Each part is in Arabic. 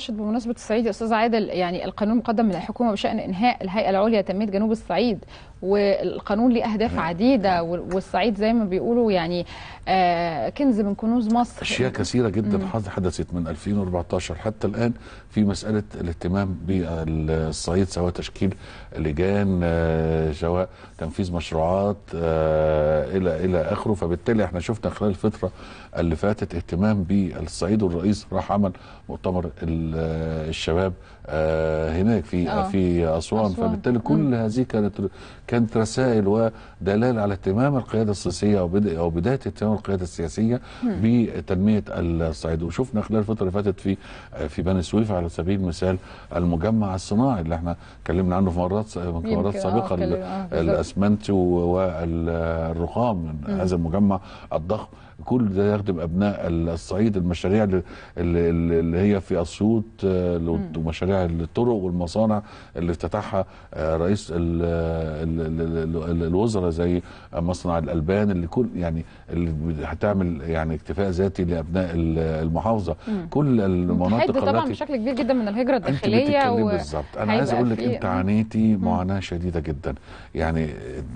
ناقشت بمناسبه الصعيد يا استاذ عادل يعني القانون مقدم من الحكومه بشان انهاء الهيئه العليا لتنميه جنوب الصعيد والقانون ليه اهداف نعم. عديده والصعيد زي ما بيقولوا يعني آه، كنز من كنوز مصر اشياء كثيره جدا حدثت من 2014 حتى الان في مساله الاهتمام بالصعيد سواء تشكيل لجان آه، سواء تنفيذ مشروعات آه، الى الى اخره فبالتالي احنا شفنا خلال الفتره اللي فاتت اهتمام بالصعيد والرئيس راح عمل مؤتمر الشباب هناك في في اسوان فبالتالي كل هذه كانت كانت رسائل ودلال على اهتمام القياده السياسيه او بدء او بدايه اهتمام القياده السياسيه بتنميه الصعيد وشفنا خلال الفتره اللي فاتت في في بني سويف على سبيل المثال المجمع الصناعي اللي احنا اتكلمنا عنه في مرات مرات آه، سابقه آه، الاسمنت والرخام هذا المجمع الضخم كل ده يخدم ابناء الصعيد المشاريع اللي, اللي هي في اسيوط آه، ومشاريع الطرق والمصانع اللي افتتحها آه، رئيس الوزراء زي مصنع الالبان اللي كل يعني اللي هتعمل يعني اكتفاء ذاتي لابناء المحافظه مم. كل المناطق طبعا بشكل كبير جدا من الهجره الداخليه و... بالظبط انا عايز اقول لك انت عانيتي معاناه شديده جدا يعني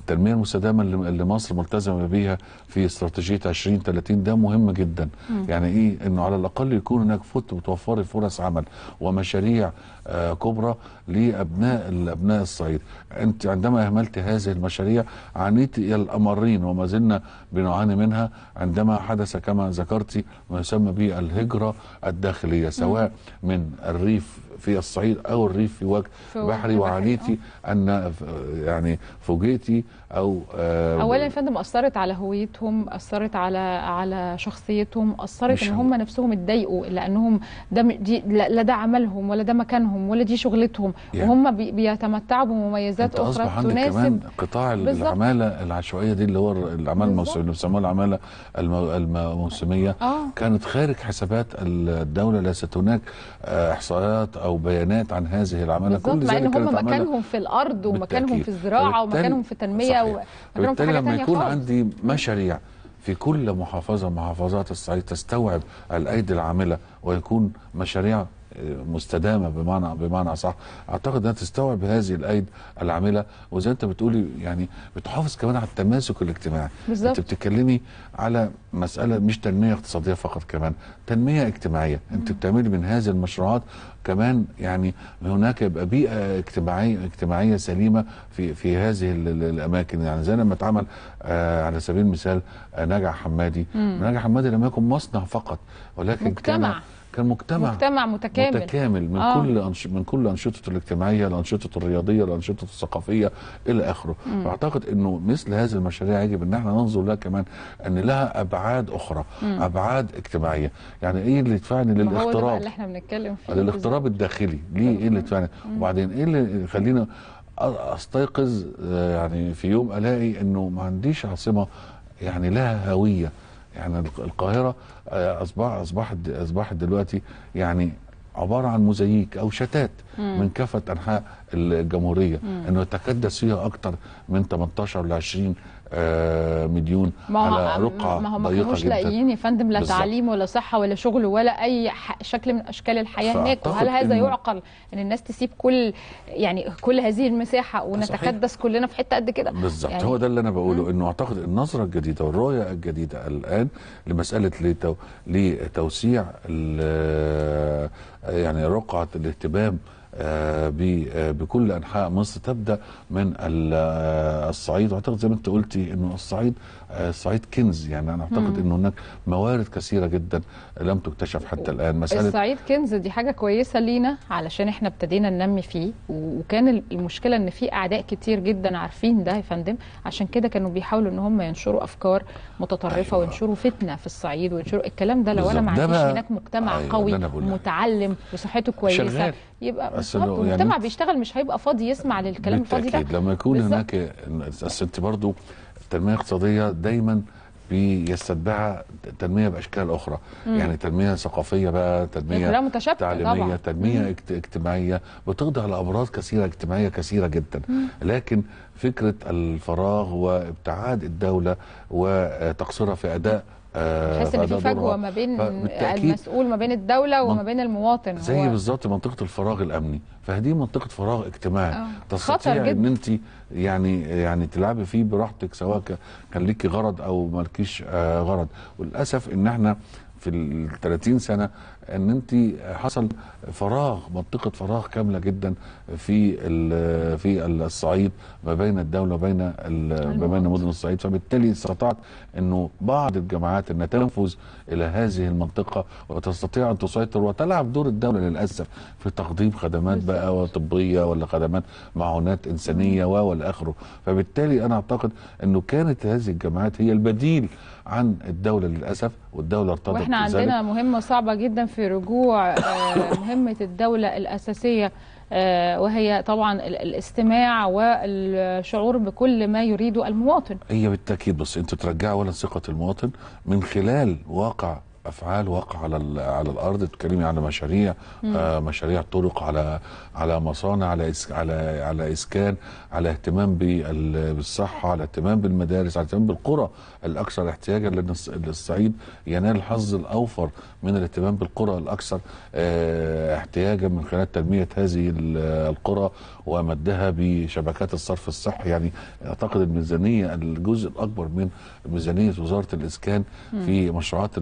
التنميه المستدامه اللي مصر ملتزمه بيها في استراتيجيه 20 30 ده مهم جدا مم. يعني ايه انه على الاقل يكون هناك فوت بتوفر فرص عمل ومشاريع آه، كبرى لابناء الابناء الصعيد انت عندما اهملت هذه المشاريع عانيت الامرين وما زلنا بنعاني منها عندما حدث كما ذكرت ما يسمى بالهجره الداخليه سواء من الريف في الصعيد او الريف في وجه بحري وعانيتي آه. ان يعني فوجئتي او آه، اولا يا فندم اثرت على هويتهم اثرت على على شخصيتهم اثرت ان هم نفسهم اتضايقوا لانهم ده دي لا ده عملهم ولا ده مكانهم شغلهم ولا دي شغلتهم يعني وهم بيتمتعوا بمميزات انت اخرى أصبح عندك تناسب كمان قطاع العماله العشوائيه دي اللي هو العماله الموسميه اللي بيسموها العماله الموسميه آه. كانت خارج حسابات الدوله ليست هناك آه، احصائيات او بيانات عن هذه العماله كل ذلك مع ان هم مكانهم في الارض ومكانهم في الزراعه ومكانهم في التنميه وبالتالي لما يكون خالص. عندي مشاريع في كل محافظة محافظات الصعيد تستوعب الأيدي العاملة ويكون مشاريع مستدامه بمعنى بمعنى صح اعتقد انها تستوعب هذه الايد العامله وزي انت بتقولي يعني بتحافظ كمان على التماسك الاجتماعي بالزبط. انت بتتكلمي على مساله مش تنميه اقتصاديه فقط كمان تنميه اجتماعيه انت بتعملي من هذه المشروعات كمان يعني هناك يبقى بيئه اجتماعيه اجتماعيه سليمه في في هذه الاماكن يعني زي لما اتعمل آه على سبيل المثال آه نجع حمادي نجع حمادي لم يكن مصنع فقط ولكن مجتمع. كان كان مجتمع مجتمع متكامل متكامل من آه. كل أنش... من كل انشطته الاجتماعيه لانشطته الرياضيه لانشطته الثقافيه الى اخره مم. اعتقد انه مثل هذه المشاريع يجب ان احنا ننظر لها كمان ان لها ابعاد اخرى مم. ابعاد اجتماعيه يعني ايه اللي يدفعني للاغتراب اللي احنا بنتكلم فيه الاغتراب الداخلي ليه ايه اللي يدفعني وبعدين ايه اللي يخلينا استيقظ آه، يعني في يوم الاقي انه ما عنديش عاصمه يعني لها هويه يعني القاهره آه، اصبح اصبحت اصبحت دلوقتي يعني عباره عن مزييك او شتات مم. من كافه انحاء الجمهوريه مم. انه يتكدس فيها اكثر من 18 ل 20 آه مليون على رقعه ما جدا ما كانوش لاقيين يا فندم لا تعليم ولا صحه ولا شغل ولا اي شكل من اشكال الحياه هناك وهل هذا إن يعقل ان الناس تسيب كل يعني كل هذه المساحه ونتكدس صحيح. كلنا في حته قد كده بالظبط يعني هو ده اللي انا بقوله مم. انه اعتقد النظره الجديده والرؤيه الجديده الان لمساله لتوسيع يعني رقعه الاهتمام آه، آه، بكل انحاء مصر تبدا من آه، الصعيد واعتقد زي ما انت قلتي انه الصعيد الصعيد آه، كنز يعني انا اعتقد ان هناك موارد كثيره جدا لم تكتشف حتى الان مساله الصعيد كنز دي حاجه كويسه لينا علشان احنا ابتدينا ننمي فيه وكان المشكله ان في اعداء كتير جدا عارفين ده يا فندم عشان كده كانوا بيحاولوا ان هم ينشروا افكار متطرفه أيوة. وينشروا فتنه في الصعيد وينشروا الكلام ده لو انا ما عنديش هناك مجتمع أيوة قوي متعلم وصحته كويسه شغال. يبقى يعني المجتمع يعني بيشتغل مش هيبقى فاضي يسمع للكلام الفاضي ده لما يكون بالزبط. هناك اصل انت برضه التنميه الاقتصاديه دايما بيستتبعها تنميه باشكال اخرى مم. يعني تنميه ثقافيه بقى تنميه تعليميه طبعا. تنميه مم. اجتماعيه بتقضي على امراض كثيره اجتماعيه كثيره جدا مم. لكن فكره الفراغ وابتعاد الدوله وتقصيرها في اداء تحس آه، ان في فجوه ما بين المسؤول ما بين الدوله وما بين المواطن زي بالظبط منطقه الفراغ الامني فهذه منطقه فراغ اجتماعي آه، تستطيع ان انت يعني يعني تلعبي فيه براحتك سواء كان ليكي غرض او مالكيش آه، غرض وللاسف ان احنا في ال 30 سنه ان انت حصل فراغ منطقه فراغ كامله جدا في في الصعيد ما بين الدوله وبين ما بين مدن الصعيد فبالتالي استطاعت انه بعض الجماعات انها تنفذ الى هذه المنطقه وتستطيع ان تسيطر وتلعب دور الدوله للاسف في تقديم خدمات بقى طبيه ولا خدمات معونات انسانيه و اخره فبالتالي انا اعتقد انه كانت هذه الجماعات هي البديل عن الدوله للاسف والدوله ارتضت واحنا عندنا مهمه صعبه جدا في في رجوع آه، مهمة الدولة الأساسية آه، وهي طبعا الاستماع والشعور بكل ما يريده المواطن هي بالتأكيد بس أنت ترجع ولا ثقة المواطن من خلال واقع افعال واقع على على الارض تكلمي على مشاريع آه مشاريع طرق على على مصانع على إسك على على اسكان على اهتمام بالصحه على اهتمام بالمدارس على اهتمام بالقرى الاكثر احتياجا لان الصعيد ينال الحظ الاوفر من الاهتمام بالقرى الاكثر آه احتياجا من خلال تنميه هذه القرى ومدها بشبكات الصرف الصحي يعني اعتقد الميزانيه الجزء الاكبر من ميزانيه وزاره الاسكان في مشروعات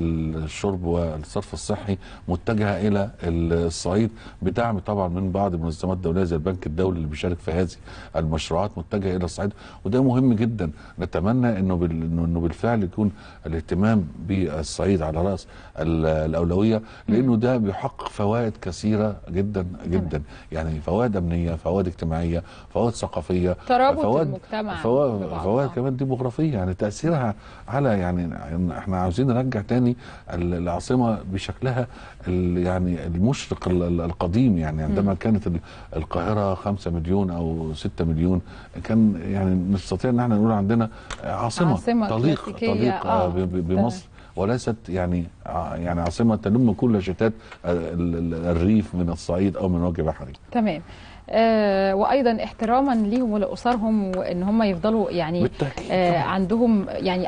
الشرب والصرف الصحي متجهه الى الصعيد بدعم طبعا من بعض المنظمات الدوليه زي البنك الدولي اللي بيشارك في هذه المشروعات متجهه الى الصعيد وده مهم جدا نتمنى انه انه بالفعل يكون الاهتمام بالصعيد على راس الاولويه لانه ده بيحقق فوائد كثيره جدا جدا يعني فوائد امنيه فوائد اجتماعيه فوائد ثقافيه ترابط فوائد المجتمع فوائد, فوائد كمان ديموغرافيه يعني تاثيرها على يعني احنا عاوزين نرجع تاني العاصمه بشكلها يعني المشرق القديم يعني عندما كانت القاهره 5 مليون او 6 مليون كان يعني نستطيع ان احنا نقول عندنا عاصمه, عاصمة طليق طليق آه, آه، بمصر وليست يعني آه، يعني عاصمه تلم كل شتات الريف من الصعيد او من وجه بحري. تمام. آه، وايضا احتراما ليهم ولاسرهم وان هم يفضلوا يعني آه، عندهم يعني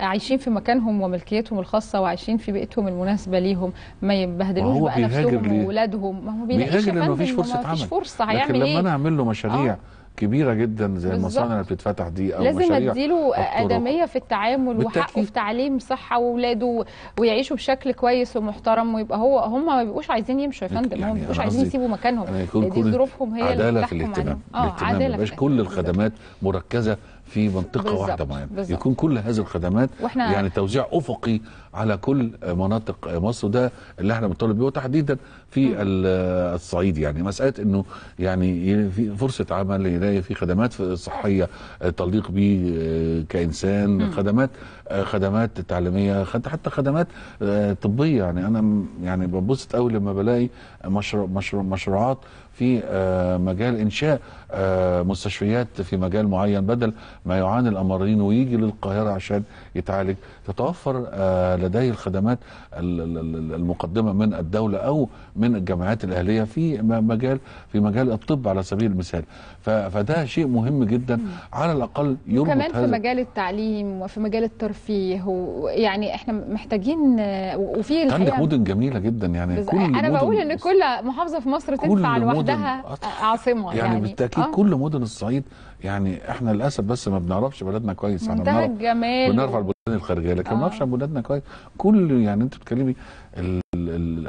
عايشين في مكانهم وملكيتهم الخاصه وعايشين في بيئتهم المناسبه ليهم ما يبهدلوش بقى نفسهم واولادهم ما هو بيلاقيش ما فيش فرصه عمل فرصه هيعمل لكن لما انا إيه؟ اعمل له مشاريع آه. كبيره جدا زي المصانع اللي بتتفتح دي او لازم اديله ادميه في التعامل وحقه في تعليم صحه واولاده ويعيشوا بشكل كويس ومحترم ويبقى هو هم ما بيبقوش عايزين يمشوا يا فندم يعني هم ما يعني بيبقوش عايزين يسيبوا مكانهم يعني دي ظروفهم هي اللي عداله في الاهتمام اه الاهتمام عداله كل الخدمات مركزه في منطقه بالزبط. واحده معينه يكون كل هذه الخدمات وإحنا يعني توزيع افقي على كل مناطق مصر ده اللي احنا بنطالب بيه وتحديدا في الصعيد يعني مساله انه يعني في فرصه عمل يلاقي في خدمات صحيه تليق بيه آه، كانسان خدمات آه، خدمات تعليميه حتى خدمات آه، طبيه يعني انا يعني ببسط قوي لما بلاقي مشروع مشروع مشروعات في آه، مجال انشاء آه، مستشفيات في مجال معين بدل ما يعاني الامرين ويجي للقاهره عشان يتعالج تتوفر آه، لديه الخدمات المقدمه من الدوله او من الجامعات الاهليه في مجال في مجال الطب على سبيل المثال فده شيء مهم جدا على الاقل يربط كمان في مجال التعليم وفي مجال الترفيه ويعني احنا محتاجين وفي عندك مدن جميله جدا يعني كل انا بقول ان كل محافظه في مصر تنفع لوحدها عاصمه يعني, يعني بالتاكيد آه. كل مدن الصعيد يعني احنا للاسف بس ما بنعرفش بلدنا كويس يعني منتهى الجمال بنعرف على البلدان الخارجيه لكن آه. ما بنعرفش آه. عن بلدنا كويس كل يعني انت بتتكلمي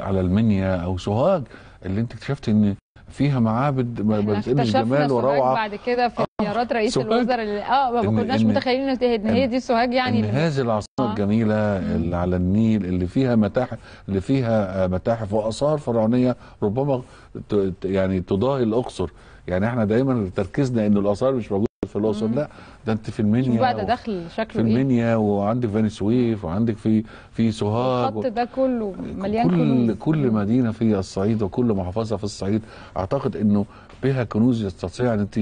على المنيا او سوهاج اللي انت اكتشفت ان فيها معابد ما بتقلش جمال وروعه بعد كده في آه. زيارات رئيس الوزراء اللي اه ما كناش متخيلين ان هي دي سوهاج يعني إن هذه العاصمه آه. الجميله اللي على النيل اللي فيها متاحف اللي فيها آه، متاحف واثار فرعونيه ربما يعني تضاهي الاقصر يعني احنا دايما تركيزنا ان الاثار مش موجوده في الاقصر لا ده انت في المنيا بقى ده دخل شكله في إيه. المنيا إيه؟ وعندك فاني سويف وعندك في في سوهاج الخط ده كله مليان كل كنوز. كل مدينه في الصعيد وكل محافظه في الصعيد اعتقد انه بها كنوز يستطيع ان انت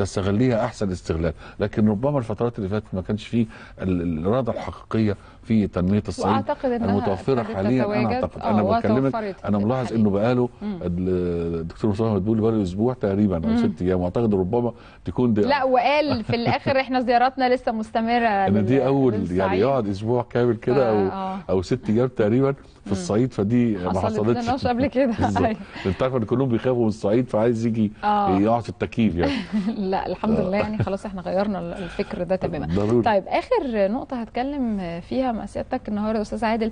تستغليها احسن استغلال لكن ربما الفترات اللي فاتت ما كانش فيه الاراده الحقيقيه في تنميه الصعيد المتوفره حاليا انا اعتقد انا بكلمك انا ملاحظ انه بقاله الدكتور مصطفى مدبولي بقاله اسبوع تقريبا او ست ايام واعتقد ربما تكون دي لا وقال في الاخر احنا زياراتنا لسه مستمره انا دي اول يعني يقعد اسبوع كامل كده او آه. او ست ايام تقريبا في الصعيد فدي ما حصلتش ما قبل كده أيوه. انت عارف ان كلهم بيخافوا من الصعيد فعايز يجي آه. يقعد في التكييف يعني لا الحمد لله يعني خلاص احنا غيرنا الفكر ده تماما طيب اخر نقطه هتكلم فيها مع سيادتك النهارده استاذ عادل